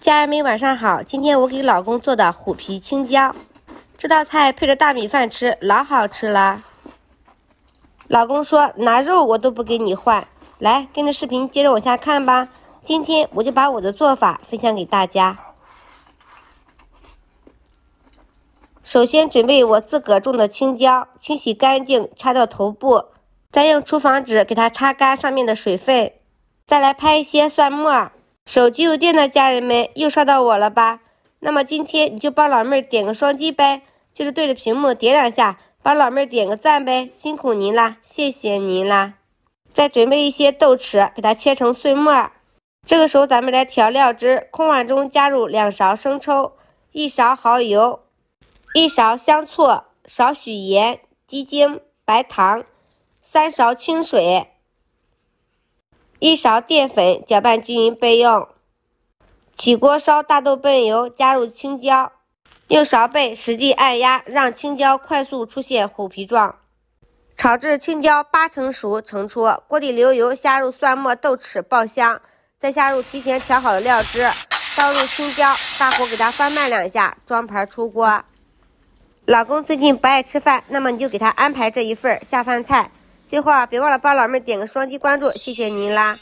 家人们晚上好，今天我给老公做的虎皮青椒，这道菜配着大米饭吃，老好吃了。老公说拿肉我都不给你换。来，跟着视频接着往下看吧。今天我就把我的做法分享给大家。首先准备我自个种的青椒，清洗干净，擦掉头部，再用厨房纸给它擦干上面的水分，再来拍一些蒜末。手机有电的家人们，又刷到我了吧？那么今天你就帮老妹儿点个双击呗，就是对着屏幕点两下，帮老妹儿点个赞呗，辛苦您啦，谢谢您啦。再准备一些豆豉，给它切成碎末儿。这个时候咱们来调料汁，空碗中加入两勺生抽，一勺蚝油，一勺香醋，少许盐、鸡精、白糖，三勺清水。一勺淀粉搅拌均匀备用。起锅烧大豆 b 油，加入青椒，用勺背使劲按压，让青椒快速出现虎皮状，炒至青椒八成熟，盛出。锅底留油，下入蒜末、豆豉爆香，再下入提前调好的料汁，倒入青椒，大火给它翻拌两下，装盘出锅。老公最近不爱吃饭，那么你就给他安排这一份下饭菜。最后啊，别忘了帮老妹点个双击关注，谢谢您啦！